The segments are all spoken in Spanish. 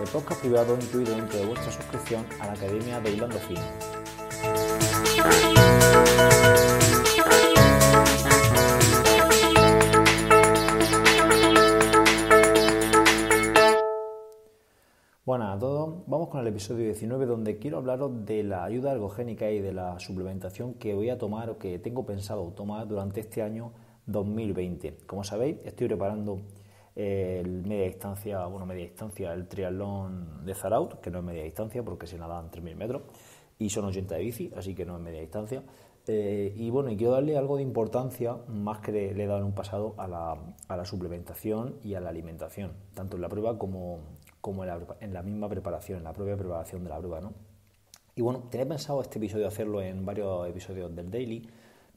el podcast privado incluido dentro de vuestra suscripción a la Academia de Hilando Fino. Buenas a todos, vamos con el episodio 19 donde quiero hablaros de la ayuda ergogénica y de la suplementación que voy a tomar o que tengo pensado tomar durante este año 2020. Como sabéis, estoy preparando el media distancia, bueno, media distancia, el triatlón de Zaraut, que no es media distancia porque se nadan 3.000 metros y son 80 de bici, así que no es media distancia. Eh, y bueno, y quiero darle algo de importancia, más que le, he dado en un pasado, a la, a la, suplementación y a la alimentación, tanto en la prueba como, como en, la, misma preparación, en la propia preparación de la prueba, ¿no? Y bueno, tenía pensado este episodio hacerlo en varios episodios del Daily,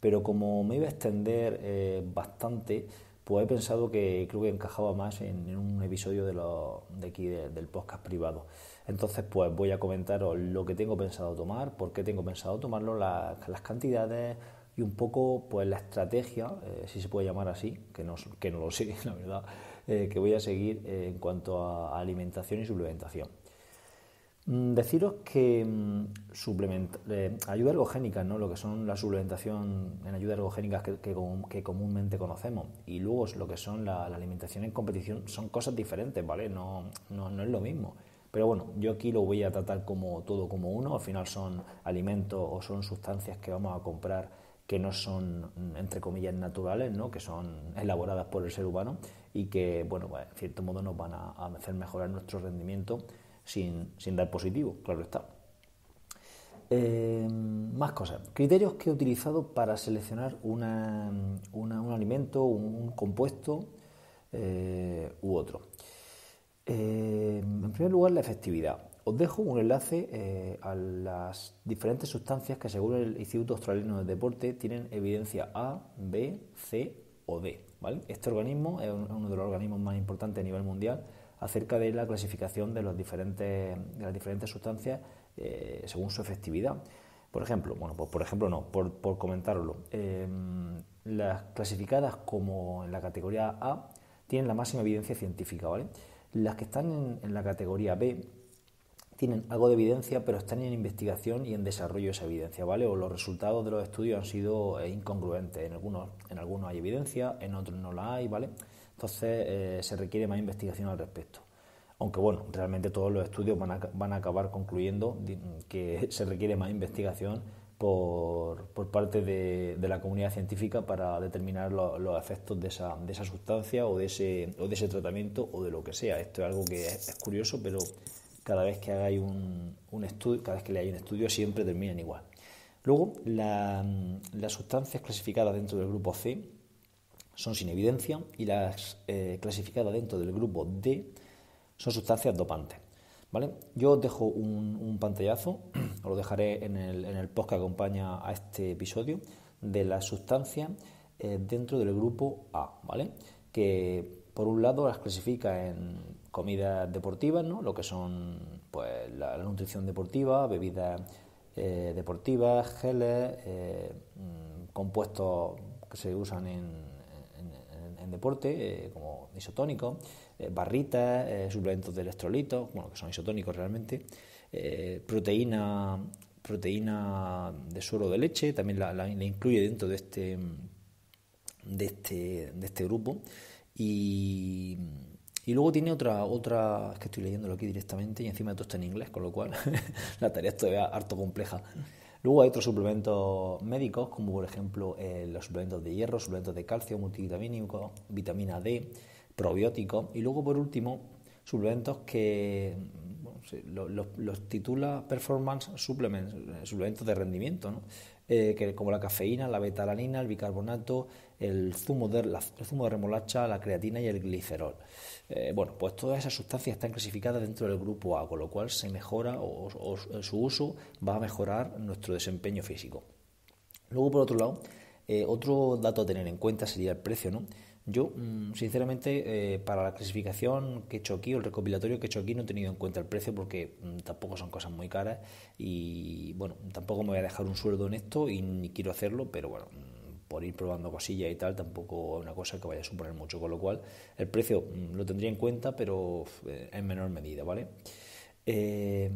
pero como me iba a extender eh, bastante, pues he pensado que creo que encajaba más en, un episodio de, lo, de aquí del podcast privado. Entonces, pues voy a comentaros lo que tengo pensado tomar, por qué tengo pensado tomarlo, las cantidades y un poco pues la estrategia, eh, si se puede llamar así, que no, lo sé, la verdad, eh, que voy a seguir en cuanto a alimentación y suplementación. Mm, deciros que mm, eh, ayuda ergogénica, ¿no? lo que son la suplementación en ayuda ergogénica que, comúnmente conocemos, y luego lo que son la, alimentación en competición, son cosas diferentes, ¿vale? No, es lo mismo. Pero bueno, yo aquí lo voy a tratar como todo como uno, al final son alimentos o son sustancias que vamos a comprar que no son, mm, entre comillas, naturales, ¿no? que son elaboradas por el ser humano y que, bueno, pues, en cierto modo nos van a hacer mejorar nuestro rendimiento sin, dar positivo, claro está. Eh, más cosas. Criterios que he utilizado para seleccionar un alimento, un, compuesto eh, u otro. Eh, en primer lugar, la efectividad. Os dejo un enlace a las diferentes sustancias que según el Instituto Australiano del Deporte tienen evidencia A, B, C o D. Este organismo es uno de los organismos más importantes a nivel mundial acerca de la clasificación de, los diferentes, de las diferentes sustancias eh, según su efectividad. Por ejemplo, bueno, pues por ejemplo no, por, comentarlo, em, las clasificadas como en la categoría A tienen la máxima evidencia científica, ¿vale? Las que están en, la categoría B tienen algo de evidencia, pero están en investigación y en desarrollo de esa evidencia, ¿vale? O los resultados de los estudios han sido eh, incongruentes. En algunos, en algunos hay evidencia, en otros no la hay, ¿vale? Entonces eh, se requiere más investigación al respecto. Aunque bueno, realmente todos los estudios van a, acabar concluyendo que se requiere más investigación por, parte de, la comunidad científica para determinar los efectos de esa, sustancia o de, ese, de tratamiento o de lo que sea. Esto es algo que es, curioso, pero cada vez que hay un, estudio, cada vez que un estudio siempre terminan igual. Luego, la, mm, las sustancias clasificadas dentro del grupo C son sin evidencia y las eh, clasificadas dentro del grupo D son sustancias dopantes. ¿vale? Yo os dejo un, pantallazo, os lo dejaré en el, post que acompaña a este episodio, de las sustancias eh, dentro del grupo A, ¿vale? que por un lado las clasifica en comidas deportivas, ¿no? lo que son pues, la, nutrición deportiva, bebidas eh, deportivas, geles, eh, mm, compuestos que se usan en deporte, eh, como isotónico eh, barritas, eh, suplementos de electrolitos, bueno, que son isotónicos realmente, proteína, proteína de suero de leche, también la, incluye dentro de este, de este, de este grupo. Y, luego tiene otra, otra, que estoy leyéndolo aquí directamente y encima todo está en inglés, con lo cual la tarea es todavía harto compleja. Luego hay otros suplementos médicos, como por ejemplo eh, los suplementos de hierro, suplementos de calcio, multivitamínico, vitamina D, probióticos. Y luego, por último, suplementos que los, los, titula Performance Supplements, eh, suplementos de rendimiento. ¿no? Eh, como la cafeína, la betalanina, el bicarbonato, el zumo, de, el zumo de remolacha, la creatina y el glicerol. Eh, bueno, pues todas esas sustancias están clasificadas dentro del grupo A, con lo cual se mejora o, su uso va a mejorar nuestro desempeño físico. Luego, por otro lado, eh, otro dato a tener en cuenta sería el precio, ¿no? Yo, mm, sinceramente, eh, para la clasificación que he hecho aquí, o el recopilatorio que he hecho aquí, no he tenido en cuenta el precio porque mm, tampoco son cosas muy caras y, bueno, tampoco me voy a dejar un sueldo en esto y ni quiero hacerlo, pero bueno, mm, por ir probando cosillas y tal, tampoco es una cosa que vaya a suponer mucho, con lo cual el precio lo tendría en cuenta, pero eh, en menor medida, ¿vale? Eh,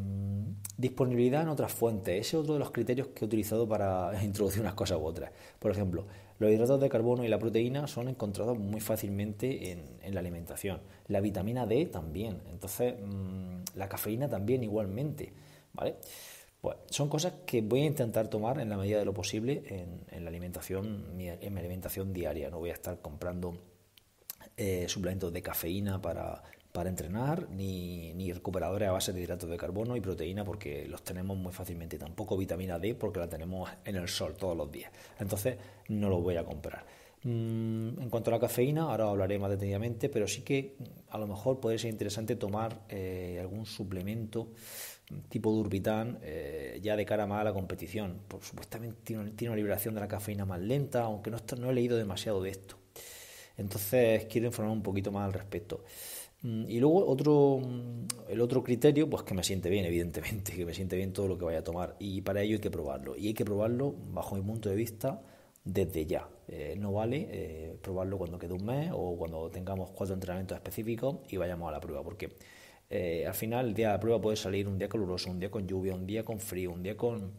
disponibilidad en otras fuentes. Ese es otro de los criterios que he utilizado para introducir unas cosas u otras. Por ejemplo, los hidratos de carbono y la proteína son encontrados muy fácilmente en, la alimentación. La vitamina D también. Entonces, mm, la cafeína también igualmente. ¿Vale? Pues son cosas que voy a intentar tomar en la medida de lo posible en, la alimentación, en mi alimentación diaria. No voy a estar comprando eh, suplementos de cafeína para para entrenar, ni, recuperadores a base de hidratos de carbono y proteína porque los tenemos muy fácilmente. Tampoco vitamina D porque la tenemos en el sol todos los días. Entonces no lo voy a comprar. Mm, en cuanto a la cafeína, ahora hablaré más detenidamente, pero sí que a lo mejor puede ser interesante tomar eh, algún suplemento mm, tipo Durbitan eh, ya de cara más a la competición. Por, supuestamente tiene, una liberación de la cafeína más lenta, aunque no he leído demasiado de esto. Entonces quiero informar un poquito más al respecto. Mm, y luego otro, mm, el otro criterio, pues que me siente bien, evidentemente, que me siente bien todo lo que vaya a tomar. Y para ello hay que probarlo. Y hay que probarlo, bajo mi punto de vista, desde ya. Eh, no vale eh, probarlo cuando quede un mes o cuando tengamos cuatro entrenamientos específicos y vayamos a la prueba. Porque eh, al final el día de la prueba puede salir un día caluroso, un día con lluvia, un día con frío, un día con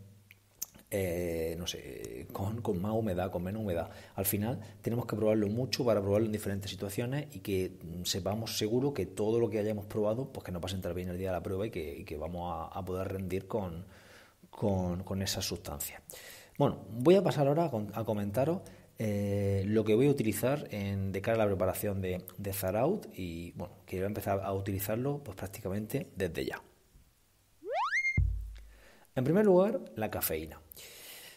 eh, no sé, con, más humedad, con menos humedad. Al final tenemos que probarlo mucho para probarlo en diferentes situaciones y que mm, sepamos seguro que todo lo que hayamos probado, pues que nos va a sentar bien el día de la prueba y que, vamos a, poder rendir con, con, con esas sustancias. Bueno, voy a pasar ahora a, comentaros eh, lo que voy a utilizar en, de cara a la preparación de, de Zaraut y bueno, que voy a empezar a utilizarlo pues prácticamente desde ya. En primer lugar, la cafeína.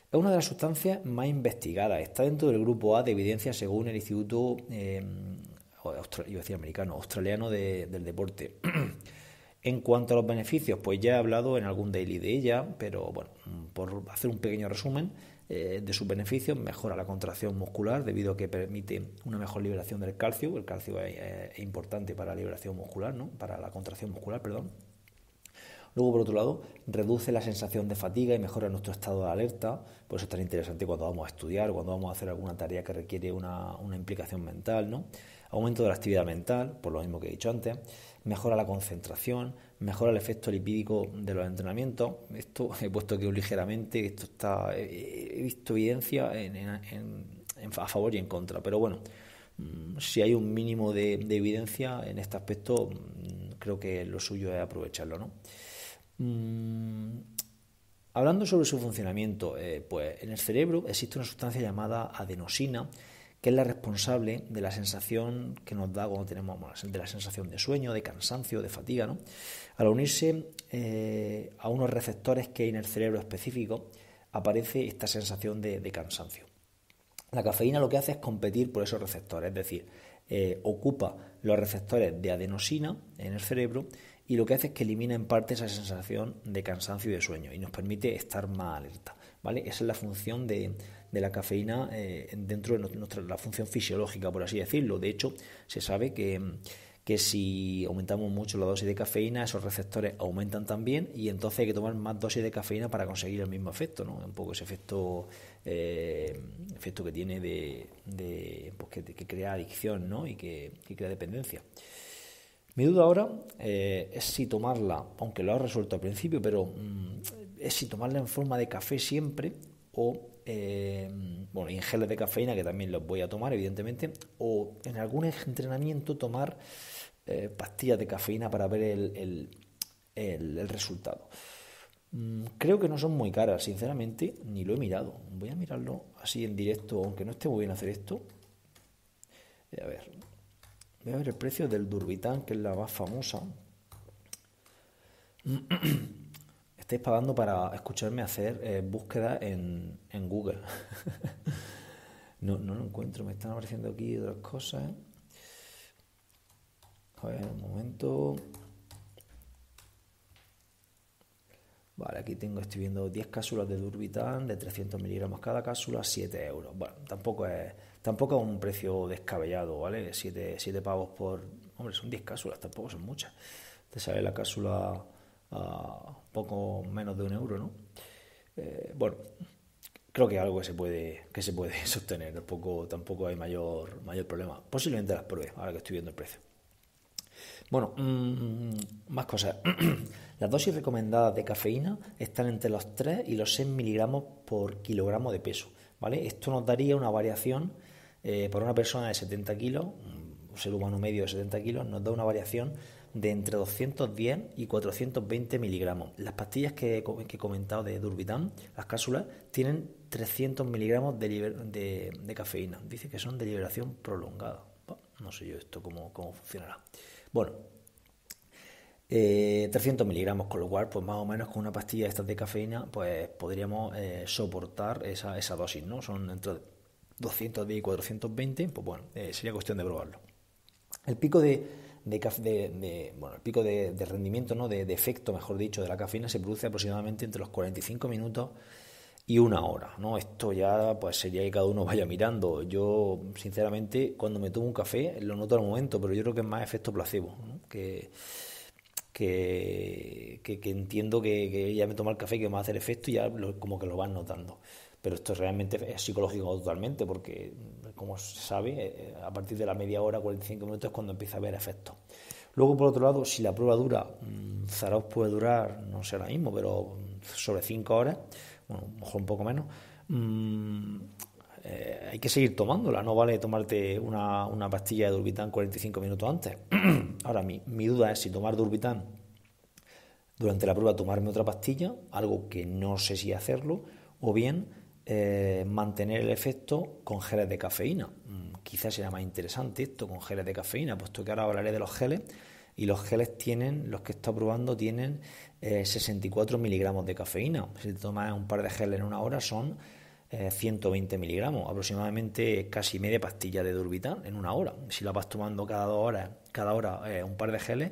Es una de las sustancias más investigadas. Está dentro del grupo A de evidencia según el Instituto eh, americano, australiano del deporte. en cuanto a los beneficios, pues ya he hablado en algún daily de ella, pero bueno, por hacer un pequeño resumen eh, de sus beneficios, mejora la contracción muscular debido a que permite una mejor liberación del calcio. El calcio es, eh, es importante para la liberación muscular, ¿no? Para la contracción muscular, perdón Luego, por otro lado, reduce la sensación de fatiga y mejora nuestro estado de alerta. Por eso es tan interesante cuando vamos a estudiar, cuando vamos a hacer alguna tarea que requiere una, implicación mental, ¿no? Aumento de la actividad mental, por lo mismo que he dicho antes. Mejora la concentración, mejora el efecto lipídico de los entrenamientos. Esto he puesto aquí ligeramente, esto está, he visto evidencia a favor y en contra, pero bueno, mm, si hay un mínimo de, de evidencia en este aspecto, mm, creo que lo suyo es aprovecharlo, ¿no? Mm, hablando sobre su funcionamiento, eh, pues en el cerebro existe una sustancia llamada adenosina, que es la responsable de la sensación que nos da cuando tenemos de la sensación de sueño, de cansancio, de fatiga, Al unirse eh, a unos receptores que hay en el cerebro específico, aparece esta sensación de, cansancio. La cafeína lo que hace es competir por esos receptores, es decir, eh, ocupa los receptores de adenosina en el cerebro y lo que hace es que elimina en parte esa sensación de cansancio y de sueño y nos permite estar más alerta. ¿vale? Esa es la función de, la cafeína eh, dentro de nuestra, la función fisiológica, por así decirlo. De hecho, se sabe que, si aumentamos mucho la dosis de cafeína, esos receptores aumentan también y entonces hay que tomar más dosis de cafeína para conseguir el mismo efecto, ¿no? Un poco ese efecto, eh, efecto que tiene de, de pues que, crea adicción, ¿no? Y que, que crea dependencia. Mi duda ahora eh, es si tomarla, aunque lo ha resuelto al principio, pero mm, es si tomarla en forma de café siempre o eh, bueno, en geles de cafeína que también los voy a tomar, evidentemente, o en algún entrenamiento tomar eh, pastillas de cafeína para ver el, resultado. Mm, creo que no son muy caras, sinceramente, ni lo he mirado. Voy a mirarlo así en directo, aunque no esté muy bien hacer esto. a ver, Voy a ver el precio del Durbitán, que es la más famosa. Estáis pagando para escucharme hacer eh, búsqueda en, Google. no, no lo encuentro, me están apareciendo aquí otras cosas. ¿eh? A ver, un momento. Vale, aquí tengo, estoy viendo 10 cápsulas de Durbitan de 300 miligramos cada cápsula, 7 euros. Bueno, tampoco es Tampoco a un precio descabellado, ¿vale? 7 pavos por... Hombre, son 10 cápsulas, tampoco son muchas. Te sale la cápsula a poco menos de un euro, ¿no? Eh, bueno, creo que es algo que se puede, que se puede sostener, tampoco, tampoco hay mayor, mayor problema. Posiblemente las pruebe, ahora que estoy viendo el precio. Bueno, mm, más cosas. las dosis recomendadas de cafeína están entre los 3 y los 6 miligramos por kilogramo de peso. ¿vale? Esto nos daría una variación eh, por una persona de 70 kilos, un ser humano medio de 70 kilos, nos da una variación de entre 210 y 420 miligramos. Las pastillas que, he comentado de Durbitam, las cápsulas, tienen 300 miligramos de, cafeína. Dice que son de liberación prolongada. No sé yo esto cómo, cómo funcionará. Bueno, 300 eh, miligramos, con lo cual, pues más o menos con una pastilla de estas de cafeína, pues podríamos eh, soportar esa, dosis, ¿no? Son entre 210 y 420, pues bueno, eh, sería cuestión de probarlo. El pico de, bueno, el pico de, rendimiento, ¿no? de, efecto, mejor dicho, de la cafeína se produce aproximadamente entre los 45 minutos y una hora. ¿no? Esto ya pues sería que cada uno vaya mirando. Yo, sinceramente, cuando me tomo un café lo noto al momento, pero yo creo que es más efecto placebo. Que, que, entiendo que, ya me tomo el café que va a hacer efecto y ya como que lo van notando pero esto realmente es psicológico totalmente, porque, como se sabe, eh, a partir de la media hora, 45 minutos es cuando empieza a haber efecto... Luego, por otro lado, si la prueba dura, mm, ...Zaraos puede durar, no sé ahora mismo, pero mm, sobre 5 horas, bueno, mejor un poco menos, mm, eh, hay que seguir tomándola, no vale tomarte una, una pastilla de Durbitán 45 minutos antes. ahora, mi, duda es si tomar Durbitán durante la prueba, tomarme otra pastilla, algo que no sé si hacerlo, o bien eh, mantener el efecto con geles de cafeína. Mm, quizás sea más interesante esto con geles de cafeína, puesto que ahora hablaré de los geles y los geles tienen, los que está probando, tienen 64 eh, miligramos de cafeína. Si te tomas un par de geles en una hora son 120 eh, miligramos, aproximadamente casi media pastilla de Durbitan en una hora. Si la vas tomando cada dos horas, cada hora un par de geles,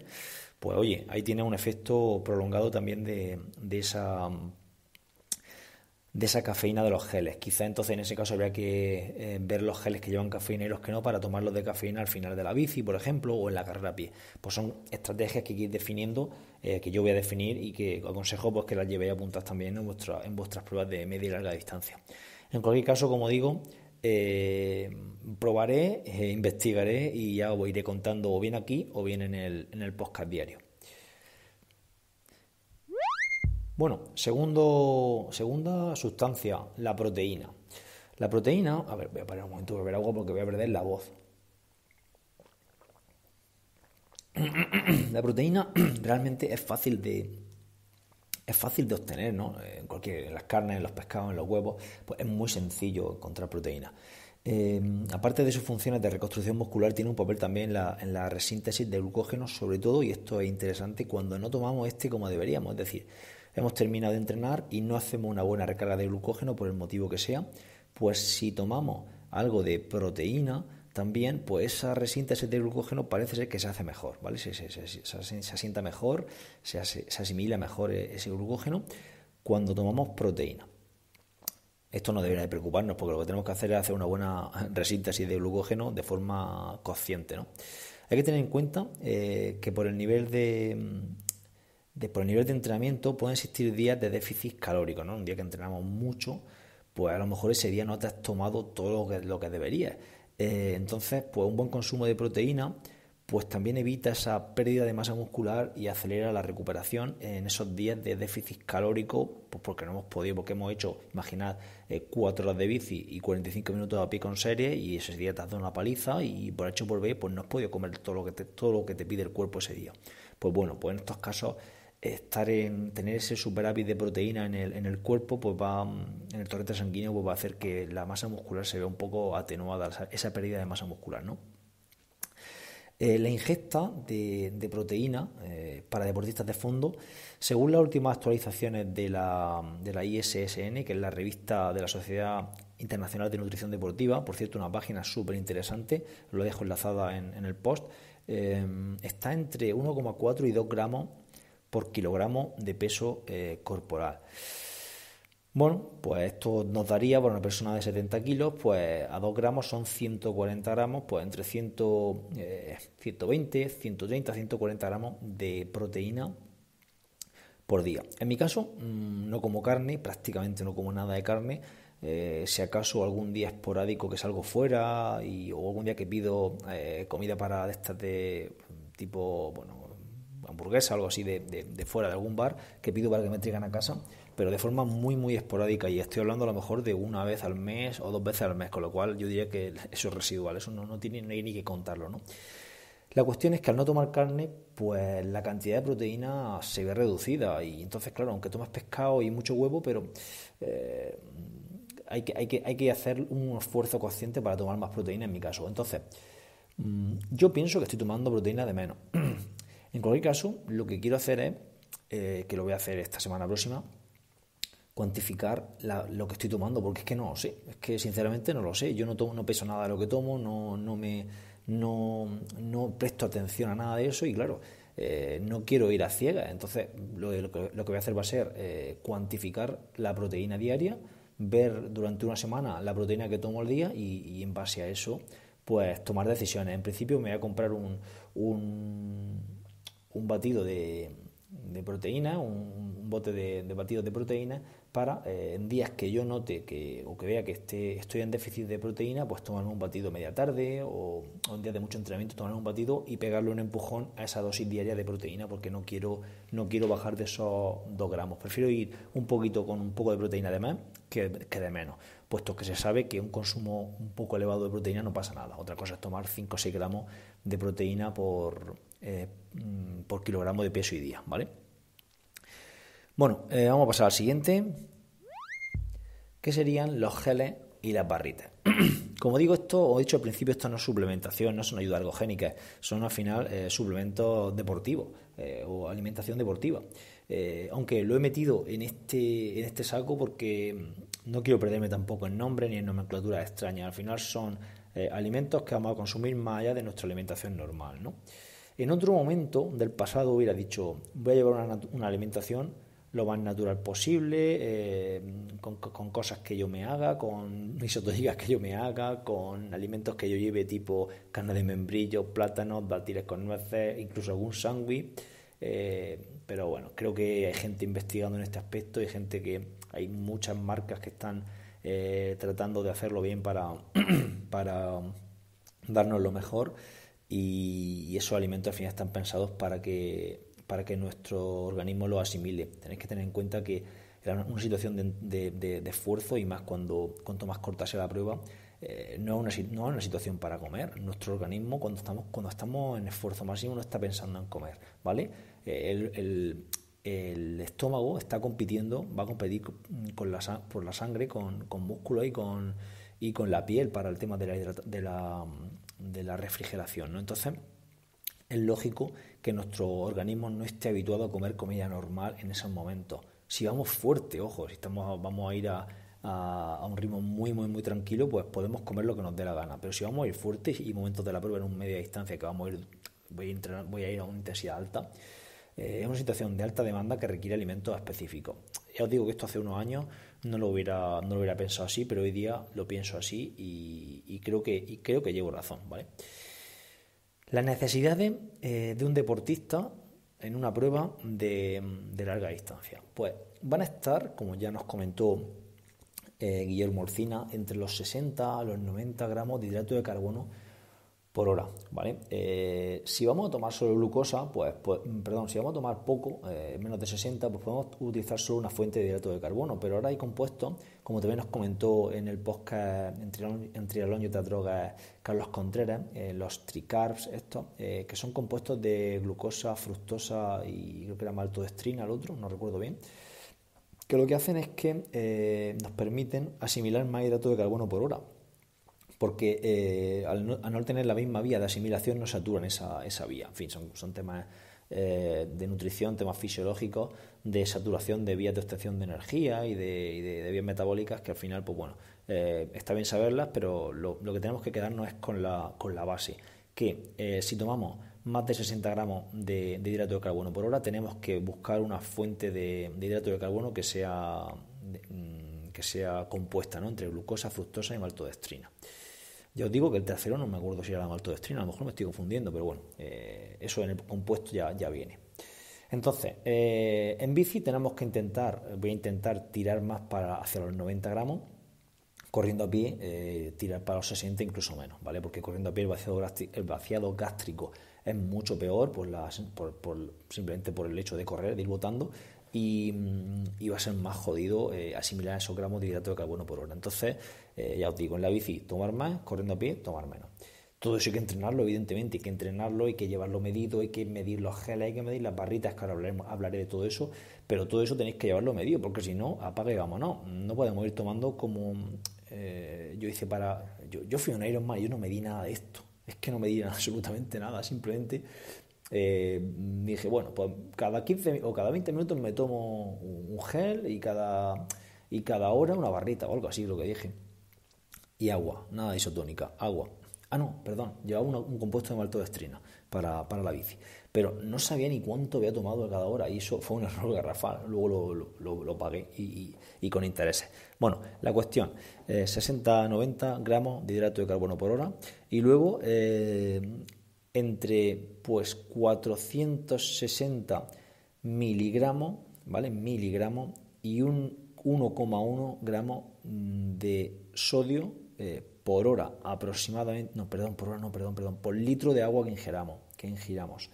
pues oye, ahí tiene un efecto prolongado también de, de esa de esa cafeína de los geles. Quizá entonces en ese caso habría que eh, ver los geles que llevan cafeína y los que no para tomarlos de cafeína al final de la bici, por ejemplo, o en la carrera a pie. Pues son estrategias que ir definiendo, eh, que yo voy a definir y que aconsejo pues, que las llevéis puntas también en, vuestra, en vuestras pruebas de media y larga distancia. En cualquier caso, como digo, eh, probaré, investigaré y ya os iré contando o bien aquí o bien en el, en el podcast diario. Bueno, segunda sustancia, la proteína. La proteína, a ver, voy a parar un momento, ver agua porque voy a perder la voz. La proteína realmente es fácil de, es fácil de obtener, ¿no? En, cualquier, en las carnes, en los pescados, en los huevos, pues es muy sencillo encontrar proteína. Em, aparte de sus funciones de reconstrucción muscular, tiene un papel también en la, resíntesis de glucógeno, sobre todo, y esto es interesante, cuando no tomamos este como deberíamos, es decir, hemos terminado de entrenar y no hacemos una buena recarga de glucógeno por el motivo que sea, pues si tomamos algo de proteína, también, pues esa resíntesis de glucógeno parece ser que se hace mejor, ¿vale? Se, se, asienta mejor, se, asimila mejor e, ese glucógeno cuando tomamos proteína. Esto no debería de preocuparnos porque lo que tenemos que hacer es hacer una buena resíntesis de glucógeno de forma consciente, ¿no? Hay que tener en cuenta eh, que por el nivel de, de, por el nivel de entrenamiento pueden existir días de déficit calórico, ¿no? Un día que entrenamos mucho, pues a lo mejor ese día no te has tomado todo lo que, lo que deberías. Eh, entonces, pues un buen consumo de proteína, pues también evita esa pérdida de masa muscular y acelera la recuperación en esos días de déficit calórico, pues porque no hemos podido, porque hemos hecho, imaginad, eh, cuatro 4 horas de bici y 45 minutos a pie con serie y ese día te has dado una paliza y por hecho por B, pues no has podido comer todo lo que te, todo lo que te pide el cuerpo ese día. Pues bueno, pues en estos casos estar en tener ese superávit de proteína en el, cuerpo, pues va mm, en el torrente sanguíneo, pues va a hacer que la masa muscular se vea un poco atenuada, esa pérdida de masa muscular, ¿no? Eh, la ingesta de, proteína eh, para deportistas de fondo, según las últimas actualizaciones de la, ISSN, que es la revista de la Sociedad Internacional de Nutrición Deportiva, por cierto, una página súper interesante, lo dejo enlazada en, el post, eh, está entre 1,4 y 2 gramos por kilogramo de peso eh, corporal. Bueno, pues esto nos daría para una persona de 70 kilos, pues a 2 gramos son 140 gramos, pues entre 120, 130, 140 gramos de proteína por día. En mi caso, mm, no como carne, prácticamente no como nada de carne. Eh, si acaso algún día esporádico que salgo fuera y, o algún día que pido eh, comida para estas de tipo, bueno, hamburguesa algo así de, fuera de algún bar que pido para que me traigan a casa, pero de forma muy, muy esporádica. Y estoy hablando a lo mejor de una vez al mes o dos veces al mes, con lo cual yo diría que eso es residual, eso no, tiene ni que contarlo. ¿no? La cuestión es que al no tomar carne, pues la cantidad de proteína se ve reducida. Y entonces, claro, aunque tomas pescado y mucho huevo, pero. Eh, hay hay, que, hay que hacer un esfuerzo consciente para tomar más proteína en mi caso. Entonces, mm, yo pienso que estoy tomando proteína de menos. En cualquier caso, lo que quiero hacer es, eh, que lo voy a hacer esta semana próxima, cuantificar lo que estoy tomando, porque es que no lo sé, es que sinceramente no lo sé, yo no, tomo, no peso nada de lo que tomo, no, no me, no, presto atención a nada de eso y claro, eh, no quiero ir a ciegas, entonces lo, que, voy a hacer va a ser eh, cuantificar la proteína diaria, ver durante una semana la proteína que tomo al día y, en base a eso pues tomar decisiones. En principio me voy a comprar un un batido de, proteína, un, bote de, batidos de proteína, para eh, en días que yo note que, o que vea que esté, estoy en déficit de proteína, pues tomarme un batido media tarde o, un en días de mucho entrenamiento tomarme un batido y pegarle un empujón a esa dosis diaria de proteína porque no quiero, no quiero bajar de esos dos gramos. Prefiero ir un poquito con un poco de proteína de más que, que de menos, puesto que se sabe que un consumo un poco elevado de proteína no pasa nada. Otra cosa es tomar 5 o 6 gramos de proteína por, eh, mm, por kilogramo de peso y día, ¿vale? Bueno, eh, vamos a pasar al siguiente, que serían los geles y las barritas. Como digo, esto, o he dicho al principio, esto no es suplementación, no son ayudas ergogénicas, son al final eh, suplementos deportivos o alimentación deportiva. aunque lo he metido en este, en este saco porque mm, no quiero perderme tampoco en nombre ni en nomenclatura extraña. Al final son alimentos que vamos a consumir más allá de nuestra alimentación normal, ¿no? En otro momento del pasado hubiera dicho, voy a llevar una, alimentación lo más natural posible, eh, con, cosas que yo me haga, con isotónicas que yo me haga, con alimentos que yo lleve tipo carne de membrillo, plátanos, dátiles con nueces, incluso algún sándwich. Eh, pero bueno, creo que hay gente investigando en este aspecto, hay gente que hay muchas marcas que están eh, tratando de hacerlo bien para, para darnos lo mejor y esos alimentos al final están pensados para que, para que nuestro organismo los asimile. Tenéis que tener en cuenta que era una situación de, esfuerzo y más cuando cuanto más corta sea la prueba, eh, no, es una, no es una situación para comer. Nuestro organismo cuando estamos, cuando estamos en esfuerzo máximo no está pensando en comer, ¿vale? Eh, el, estómago está compitiendo, va a competir con la, por la sangre, con, con músculo y con, y con la piel para el tema de la, de la de la refrigeración. Entonces, es lógico que nuestro organismo no esté habituado a comer comida normal en esos momentos. Si vamos fuerte, ojo, si estamos, vamos a ir a, a, un ritmo muy, muy, muy tranquilo, pues podemos comer lo que nos dé la gana. Pero si vamos a ir fuerte y momentos de la prueba en un media distancia que vamos a ir, voy a, entrenar, voy a ir a una intensidad alta, eh, es una situación de alta demanda que requiere alimentos específicos. Ya os digo que esto hace unos años no lo hubiera, no lo hubiera pensado así, pero hoy día lo pienso así y, creo, que, y creo que llevo razón, ¿vale? Las necesidades eh, de un deportista en una prueba de, de, larga distancia. Pues van a estar, como ya nos comentó eh, Guillermo Orcina, entre los 60 a los 90 gramos de hidrato de carbono por hora, ¿vale? Eh, si vamos a tomar solo glucosa, pues, pues mm, perdón, si vamos a tomar poco, eh, menos de 60, pues podemos utilizar solo una fuente de hidrato de carbono, pero ahora hay compuestos, como también nos comentó en el podcast entre el y otras drogas Carlos Contreras, eh, los tricarbs estos, que son compuestos de glucosa, fructosa y creo que era maltodextrina el otro, no recuerdo bien, que lo que hacen es que nos permiten asimilar más hidrato de carbono por hora, porque eh, al, no, tener la misma vía de asimilación no saturan esa, esa vía. En fin, son, temas eh, de nutrición, temas fisiológicos, de saturación de vías de obtención de energía y de, vías metabólicas que al final, pues bueno, eh, está bien saberlas, pero lo, que tenemos que quedarnos es con la, base, que si tomamos más de 60 gramos de, hidrato de carbono por hora, tenemos que buscar una fuente de, hidrato de carbono que sea, mm, que compuesta ¿no? entre glucosa, fructosa y maltodextrina. Ya os digo que el tercero no me acuerdo si era de maltodextrina, a lo mejor me estoy confundiendo, pero bueno, eh, eso en el compuesto ya, ya viene. Entonces, eh, en bici tenemos que intentar, voy a intentar tirar más para hacia los 90 gramos, corriendo a pie, eh, tirar para los 60 incluso menos, ¿vale? Porque corriendo a pie el vaciado gástrico, es mucho peor por, la, simplemente por el hecho de correr, de ir botando, y, mm, va a ser más jodido asimilar esos gramos de hidrato de carbono por hora. Entonces, eh, ya os digo, en la bici tomar más, corriendo a pie tomar menos. Todo eso hay que entrenarlo, evidentemente, hay que entrenarlo, hay que llevarlo medido, hay que medir los geles, hay que medir las barritas, que ahora hablaré de todo eso, pero todo eso tenéis que llevarlo medido, porque si no, apaga y vámonos. No podemos ir tomando como eh, yo hice para... Yo, yo fui un Ironman, yo no medí nada de esto, es que no medí absolutamente nada, simplemente eh, dije, bueno, pues cada 15 o cada 20 minutos me tomo un gel y cada, y cada hora una barrita o algo así, lo que dije y agua, nada isotónica, agua. Ah, no, perdón, llevaba un compuesto de maltodextrina para, la bici. Pero no sabía ni cuánto había tomado a cada hora y eso fue un error garrafal. Luego lo, pagué y, con intereses. Bueno, la cuestión, 60-90 eh, gramos de hidrato de carbono por hora y luego eh, entre pues 460 miligramos, ¿vale? Miligramos y un 1,1 gramos mm, de sodio eh, por hora aproximadamente, no, perdón, por hora, no, perdón, perdón, por litro de agua que ingiramos. Que ingiramos.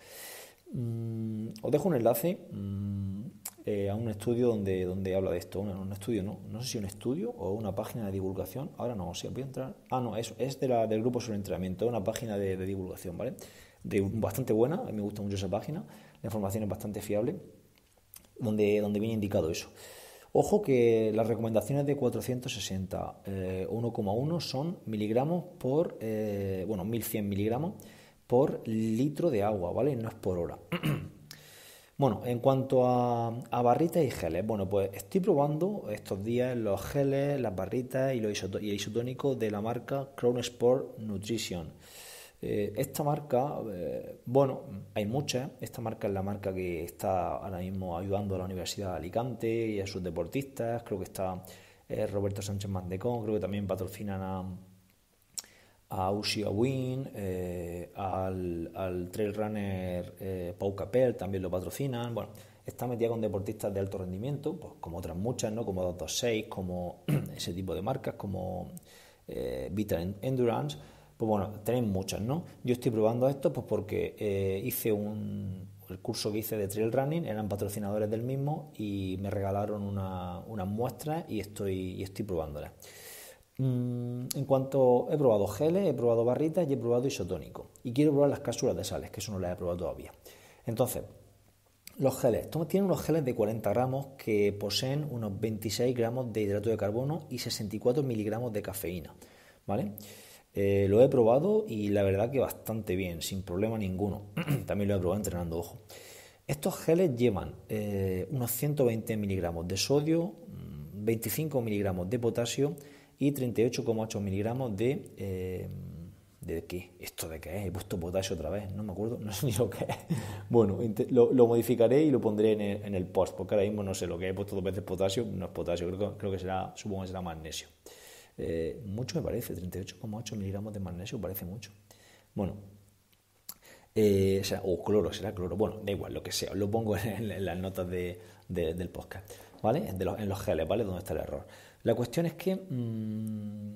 Mm, os dejo un enlace mm, eh, a un estudio donde, donde habla de esto. Un, estudio, no, no sé si un estudio o una página de divulgación. Ahora no, o voy a entrar. Ah, no, es, es de la, del grupo sobre entrenamiento, una página de, divulgación, ¿vale? De, bastante buena, a mí me gusta mucho esa página. La información es bastante fiable, donde, donde viene indicado eso. Ojo que las recomendaciones de 460 1,1 eh, son miligramos por, eh, bueno, 1100 miligramos por litro de agua, ¿vale? No es por hora. bueno, en cuanto a, a, barritas y geles, bueno, pues estoy probando estos días los geles, las barritas y los isotónicos de la marca Crown Sport Nutrition. Eh, esta marca, eh, bueno, hay muchas. Esta marca es la marca que está ahora mismo ayudando a la Universidad de Alicante y a sus deportistas. Creo que está eh, Roberto Sánchez Mandecón creo que también patrocinan a, a Win al, al, trail runner Pau Capel también lo patrocinan. Bueno, está metida con deportistas de alto rendimiento, pues como otras muchas, ¿no? Como 226, como ese tipo de marcas, como Vital Endurance. Pues bueno, tenéis muchas, ¿no? Yo estoy probando esto pues porque eh, hice un, el curso que hice de trail running, eran patrocinadores del mismo y me regalaron unas una muestras y estoy, y estoy probándolas. Mm, en cuanto he probado geles, he probado barritas y he probado isotónico. Y quiero probar las cápsulas de sales, que eso no las he probado todavía. Entonces, los geles. Tienen unos geles de 40 gramos que poseen unos 26 gramos de hidrato de carbono y 64 miligramos de cafeína. ¿Vale? Eh, lo he probado y la verdad que bastante bien, sin problema ninguno. También lo he probado entrenando, ojo. Estos geles llevan eh, unos 120 miligramos de sodio, 25 mm, miligramos de potasio y 38,8 miligramos de... Eh, ¿De qué? ¿Esto de qué es? He puesto potasio otra vez, no me acuerdo, no sé ni lo que es. Bueno, lo, modificaré y lo pondré en el, en el, post, porque ahora mismo no sé lo que he puesto dos veces potasio, no es potasio, creo, creo que será, supongo que será magnesio. Eh, mucho me parece, 38,8 miligramos de magnesio parece mucho. Bueno, eh, o, cloro, será cloro. Bueno, da igual, lo que sea. Lo pongo en, las notas del podcast, ¿vale? en los geles, ¿vale? Donde está el error. La cuestión es que. Mm,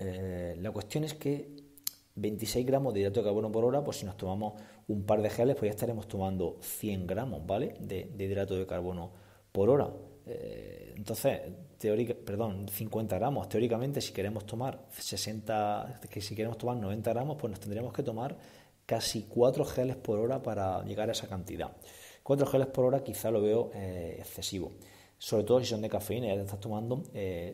eh, la cuestión es que 26 gramos de hidrato de carbono por hora, pues si nos tomamos un par de geles, pues ya estaremos tomando 100 gramos, ¿vale? De, hidrato de carbono por hora. entonces, teórica, perdón, 50 gramos. Teóricamente, si queremos tomar 60, si queremos tomar 90 gramos, pues nos tendríamos que tomar casi 4 geles por hora para llegar a esa cantidad. 4 geles por hora quizá lo veo eh, excesivo, sobre todo si son de cafeína, ya te estás tomando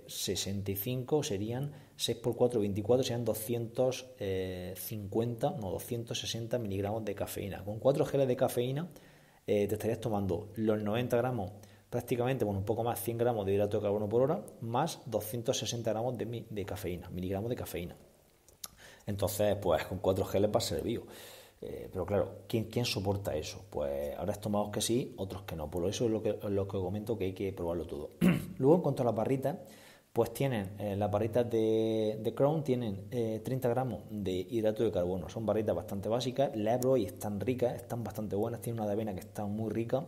65, eh, serían 6 por 4, 24, serían 250, eh, no, 260 miligramos de cafeína. Con 4 geles de cafeína te estarías tomando los 90 gramos prácticamente, bueno, un poco más, 100 gramos de hidrato de carbono por hora, más 260 gramos de, cafeína, miligramos de cafeína. Entonces, pues con 4 geles va a ser vivo... Eh, pero claro, ¿quién, soporta eso? Pues es estomados que sí, otros que no. Por eso es lo que, lo que comento que hay que probarlo todo. Luego, en cuanto a las barritas, pues tienen eh, las barritas de, Crown, tienen 30 eh, gramos de hidrato de carbono. Son barritas bastante básicas, la y están ricas, están bastante buenas, tienen una de avena que está muy rica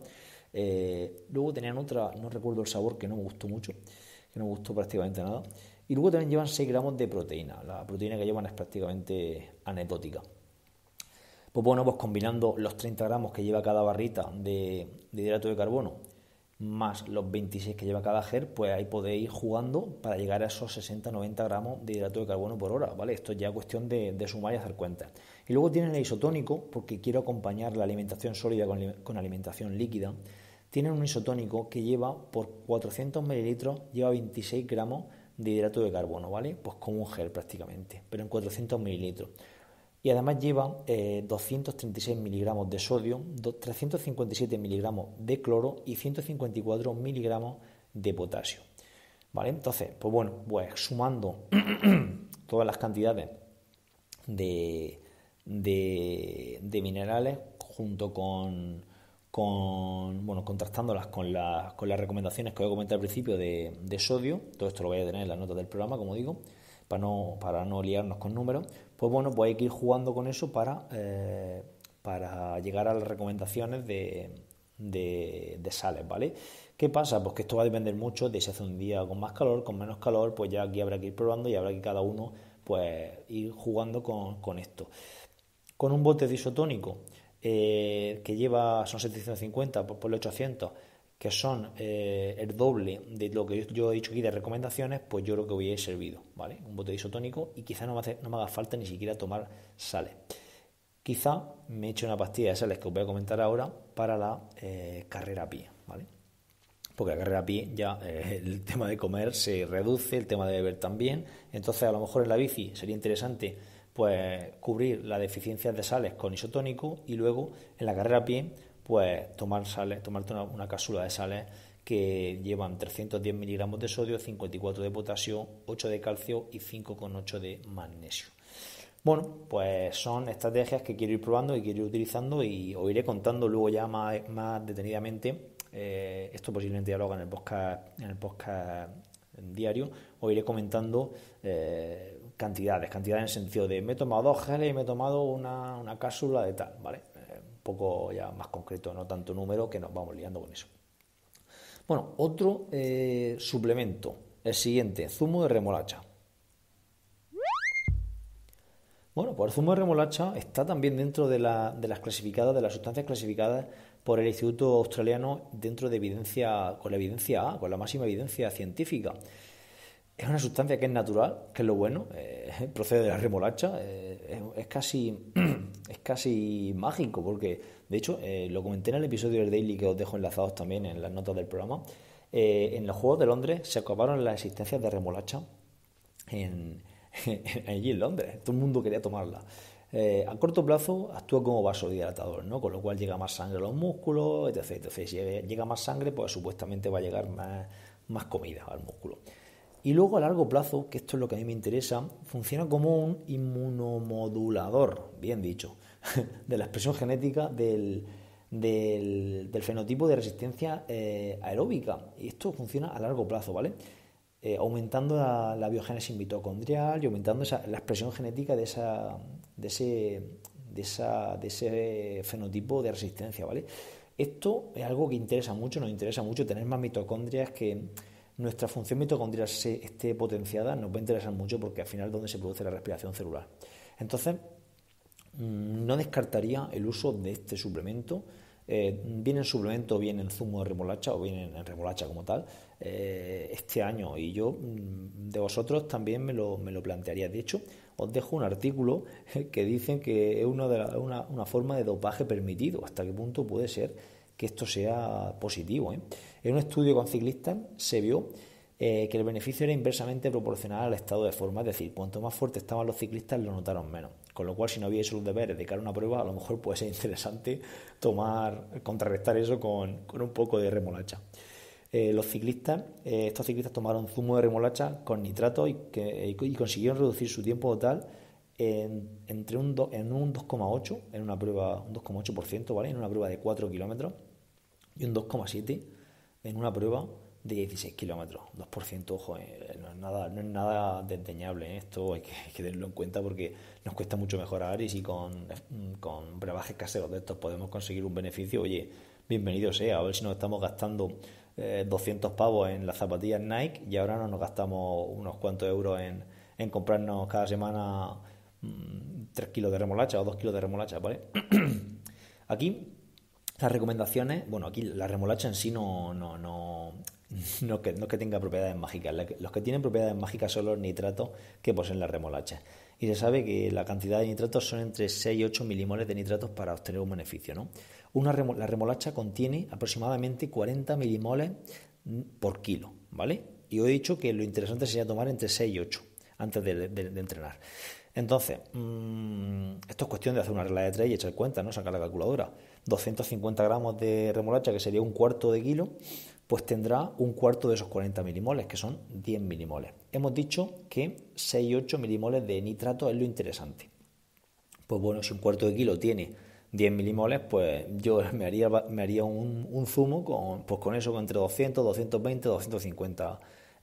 eh, luego tenían otra, no recuerdo el sabor, que no me gustó mucho, que no me gustó prácticamente nada. Y luego también llevan 6 gramos de proteína. La proteína que llevan es prácticamente anecdótica. Pues bueno, pues combinando los 30 gramos que lleva cada barrita de, hidrato de carbono más los 26 que lleva cada gel, pues ahí podéis ir jugando para llegar a esos 60-90 gramos de hidrato de carbono por hora, ¿vale? Esto es ya cuestión de, sumar y hacer cuentas. Y luego tienen el isotónico, porque quiero acompañar la alimentación sólida con alimentación líquida. Tienen un isotónico que lleva, por 400 mililitros, lleva 26 gramos de hidrato de carbono, ¿vale? Pues como un gel prácticamente, pero en 400 mililitros. Y además lleva 236 eh, miligramos de sodio, 357 miligramos de cloro y 154 miligramos de potasio. ¿Vale? Entonces, pues bueno, pues sumando todas las cantidades de minerales junto con, con, bueno, contrastándolas con, con las recomendaciones que os he comentado al principio de, sodio, todo esto lo voy a tener en las notas del programa, como digo, para no, para no liarnos con números, pues bueno, pues hay que ir jugando con eso para, eh, para llegar a las recomendaciones de, sales, ¿vale? ¿Qué pasa? Pues que esto va a depender mucho de si hace un día con más calor, con menos calor, pues ya aquí habrá que ir probando y habrá que cada uno pues ir jugando con, esto. Con un bote disotónico eh, que lleva, son 750, por, por 800, que son eh, el doble de lo que yo, he dicho aquí de recomendaciones, pues yo creo que a servido, ¿vale? Un bote isotónico y quizá no me, haga falta ni siquiera tomar sales. Quizá me he hecho una pastilla de sales que os voy a comentar ahora para la eh, carrera a pie, ¿vale? Porque la carrera a pie ya el tema de comer se reduce, el tema de beber también. Entonces a lo mejor en la bici sería interesante pues cubrir las deficiencias de sales con isotónico y luego en la carrera a pie pues tomar sales, tomarte una, cápsula de sales que llevan 310 miligramos de sodio, 54 de potasio, 8 de calcio y 5,8 de magnesio. Bueno, pues son estrategias que quiero ir probando y quiero ir utilizando y os iré contando luego ya más, detenidamente. Eh, esto posiblemente ya lo haga en el podcast, en el podcast diario. Os iré comentando eh, cantidades, cantidades en sentido de me he tomado dos geles y me he tomado una, una cápsula de tal, ¿vale? Eh, un poco ya más concreto, no tanto número que nos vamos liando con eso. Bueno, otro eh, suplemento, el siguiente, zumo de remolacha. Bueno, pues el zumo de remolacha está también dentro de, la, de las clasificadas, de las sustancias clasificadas por el Instituto Australiano dentro de evidencia, con la evidencia A, con la máxima evidencia científica. Es una sustancia que es natural, que es lo bueno, eh, procede de la remolacha, eh, es, casi, mágico, porque de hecho eh, lo comenté en el episodio del Daily que os dejo enlazados también en las notas del programa. en los Juegos de Londres se acabaron las existencias de remolacha en, allí en Londres, todo el mundo quería tomarla. a corto plazo actúa como vasodilatador, ¿no? con lo cual llega más sangre a los músculos, etc. Entonces, si llega más sangre, pues supuestamente va a llegar más comida al músculo. Y luego a largo plazo, que esto es lo que a mí me interesa, funciona como un inmunomodulador, bien dicho, de la expresión genética del, fenotipo de resistencia eh, aeróbica. Y esto funciona a largo plazo, ¿vale? Eh, aumentando la, biogénesis mitocondrial y aumentando la expresión genética de, esa, de, ese, de, esa, de ese fenotipo de resistencia, ¿vale? Esto es algo que interesa mucho, nos interesa mucho tener más mitocondrias que nuestra función mitocondrial se esté potenciada, nos va a interesar mucho porque al final es donde se produce la respiración celular. Entonces, mm, no descartaría el uso de este suplemento. Eh, viene en suplemento, viene en zumo de remolacha o viene en remolacha como tal eh, este año. Y yo mm, de vosotros también me lo, me lo, plantearía. De hecho, os dejo un artículo que dicen que es una, de una, una forma de dopaje permitido. ¿Hasta qué punto puede ser? que esto sea positivo. ¿eh? En un estudio con ciclistas se vio eh, que el beneficio era inversamente proporcional al estado de forma, es decir, cuanto más fuerte estaban los ciclistas, lo notaron menos. Con lo cual, si no había eso deber deberes de cara a una prueba, a lo mejor puede ser interesante tomar, contrarrestar eso con, un poco de remolacha. Eh, los ciclistas, estos ciclistas tomaron zumo de remolacha con nitrato y, consiguieron reducir su tiempo total en, entre un un 2,8, en una prueba, un 2,8%, ¿vale? En una prueba de 4 kilómetros y un 2,7 en una prueba de 16 kilómetros. 2%, ojo, eh, no, es nada, nada desdeñable. ¿eh? Esto hay que, tenerlo en cuenta porque nos cuesta mucho mejorar y si con, mm, con brebajes caseros de estos podemos conseguir un beneficio, oye, bienvenido sea. A ver si nos estamos gastando 200 eh, pavos en las zapatillas Nike y ahora no nos gastamos unos cuantos euros en, en comprarnos cada semana 3 mm, kilos de remolacha o 2 kilos de remolacha, ¿vale? Aquí las recomendaciones, bueno, aquí la remolacha en sí no, no, no, no, que, que tenga propiedades mágicas. Los que tienen propiedades mágicas son los nitratos que poseen la remolacha. Y se sabe que la cantidad de nitratos son entre 6 y 8 milimoles de nitratos para obtener un beneficio. ¿no? Una la remolacha contiene aproximadamente 40 milimoles por kilo, ¿vale? Y he dicho que lo interesante sería tomar entre 6 y 8 antes de entrenar. Entonces, mm, esto es cuestión de hacer una regla de tres y echar cuenta, ¿no? Sacar la calculadora. 250 gramos de remolacha, que sería un cuarto de kilo, pues tendrá un cuarto de esos 40 milimoles, que son 10 milimoles. Hemos dicho que 6-8 milimoles de nitrato es lo interesante. Pues bueno, si un cuarto de kilo tiene 10 milimoles, pues yo me haría, me haría un, zumo con, pues con eso, entre 200, 220, 250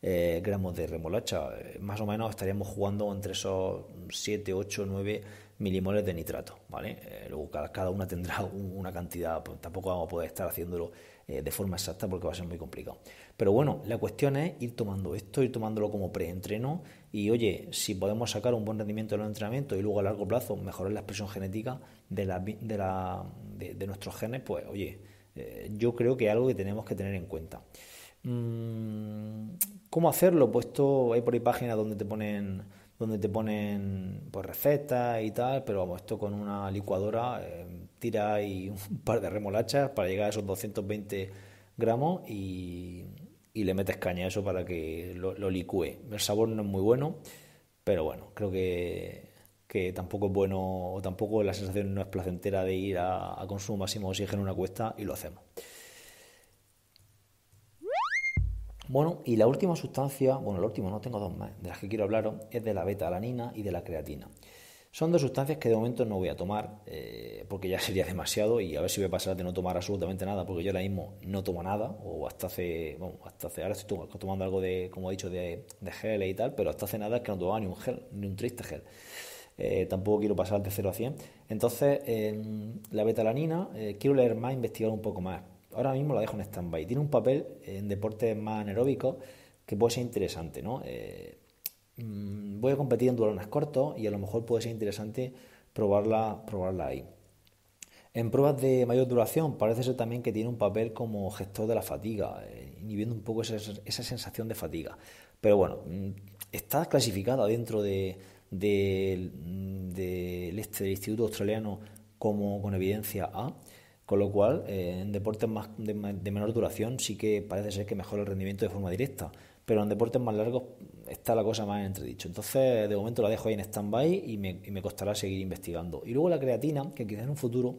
eh, gramos de remolacha. Eh, más o menos estaríamos jugando entre esos 7, 8, 9 milimoles de nitrato, ¿vale? Eh, luego cada, una tendrá una cantidad, pues tampoco vamos a poder estar haciéndolo de forma exacta porque va a ser muy complicado. Pero bueno, la cuestión es ir tomando esto, ir tomándolo como pre-entreno y oye, si podemos sacar un buen rendimiento de los entrenamientos y luego a largo plazo mejorar la expresión genética de, de, de nuestros genes, pues oye, yo creo que es algo que tenemos que tener en cuenta. Mm, ¿Cómo hacerlo? Pues esto, hay por ahí páginas donde te ponen donde te ponen pues, recetas y tal, pero vamos, esto con una licuadora eh, tira y un par de remolachas para llegar a esos 220 gramos y, le metes caña a eso para que lo, licúe. El sabor no es muy bueno, pero bueno, creo que, que tampoco es bueno o tampoco la sensación no es placentera de ir a, a consumo máximo de oxígeno en una cuesta y lo hacemos. Bueno, y la última sustancia, bueno, la última, no tengo dos más, de las que quiero hablaros, es de la beta-alanina y de la creatina. Son dos sustancias que de momento no voy a tomar eh, porque ya sería demasiado y a ver si voy a pasar de no tomar absolutamente nada porque yo ahora mismo no tomo nada o hasta hace, bueno, hasta hace, ahora estoy tomando algo de, como he dicho, de, gel y tal, pero hasta hace nada es que no tomaba ni un gel, ni un triste gel. Eh, tampoco quiero pasar de 0 a 100. Entonces, eh, la betalanina, quiero leer más, investigar un poco más ahora mismo la dejo en stand-by. Tiene un papel en deportes más anaeróbicos que puede ser interesante, ¿no? Eh, mm, voy a competir en dualones cortos y a lo mejor puede ser interesante probarla, probarla ahí. En pruebas de mayor duración parece ser también que tiene un papel como gestor de la fatiga, eh, inhibiendo un poco esa, sensación de fatiga. Pero bueno, mm, está clasificada dentro de, del, este, Instituto Australiano como con evidencia A con lo cual, eh, en deportes más de, menor duración sí que parece ser que mejora el rendimiento de forma directa, pero en deportes más largos está la cosa más entredicho. Entonces, de momento la dejo ahí en stand-by y me, me costará seguir investigando. Y luego la creatina, que quizás en un futuro,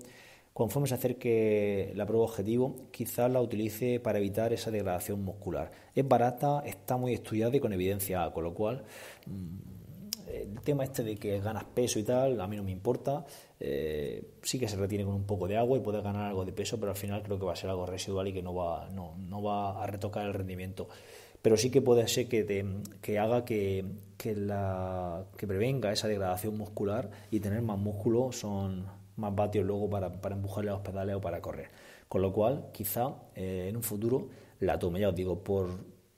conforme se acerque la prueba objetivo, quizás la utilice para evitar esa degradación muscular. Es barata, está muy estudiada y con evidencia, con lo cual... Mm, el tema este de que ganas peso y tal, a mí no me importa. Eh, sí que se retiene con un poco de agua y puede ganar algo de peso, pero al final creo que va a ser algo residual y que no va, no, va a retocar el rendimiento. Pero sí que puede ser que, te, haga que, que, la, que prevenga esa degradación muscular y tener más músculo son más vatios luego para, empujarle a los pedales o para correr. Con lo cual, quizá eh, en un futuro la tome, ya os digo, por,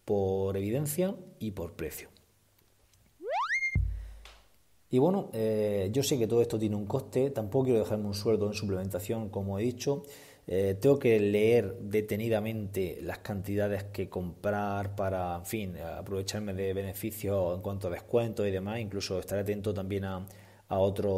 por evidencia y por precio. Y bueno, eh, yo sé que todo esto tiene un coste, tampoco quiero dejarme un sueldo en suplementación, como he dicho. Eh, tengo que leer detenidamente las cantidades que comprar para, fin, aprovecharme de beneficios en cuanto a descuentos y demás. Incluso estar atento también a, otras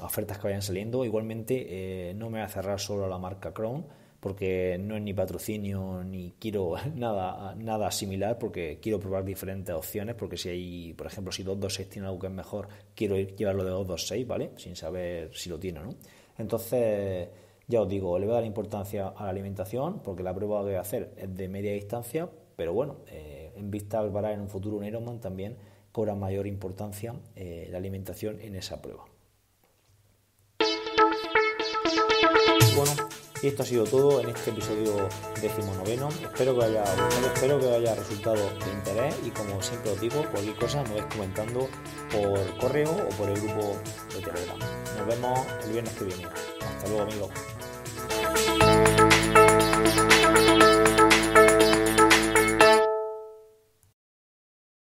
ofertas que vayan saliendo. Igualmente, eh, no me voy a cerrar solo a la marca Crown porque no es ni patrocinio ni quiero nada, nada similar, porque quiero probar diferentes opciones, porque si hay, por ejemplo, si 226 tiene algo que es mejor, quiero llevarlo de 226, ¿vale? Sin saber si lo tiene no. Entonces, ya os digo, le voy a dar importancia a la alimentación, porque la prueba que voy a hacer es de media distancia, pero bueno, eh, en vista al en un futuro un Ironman también cobra mayor importancia eh, la alimentación en esa prueba. Y esto ha sido todo en este episodio decimonoveno. Espero que haya espero que haya resultado de interés y como siempre os digo, cualquier cosa me vais comentando por correo o por el grupo de Telegram. Nos vemos el viernes que viene. Hasta luego amigos.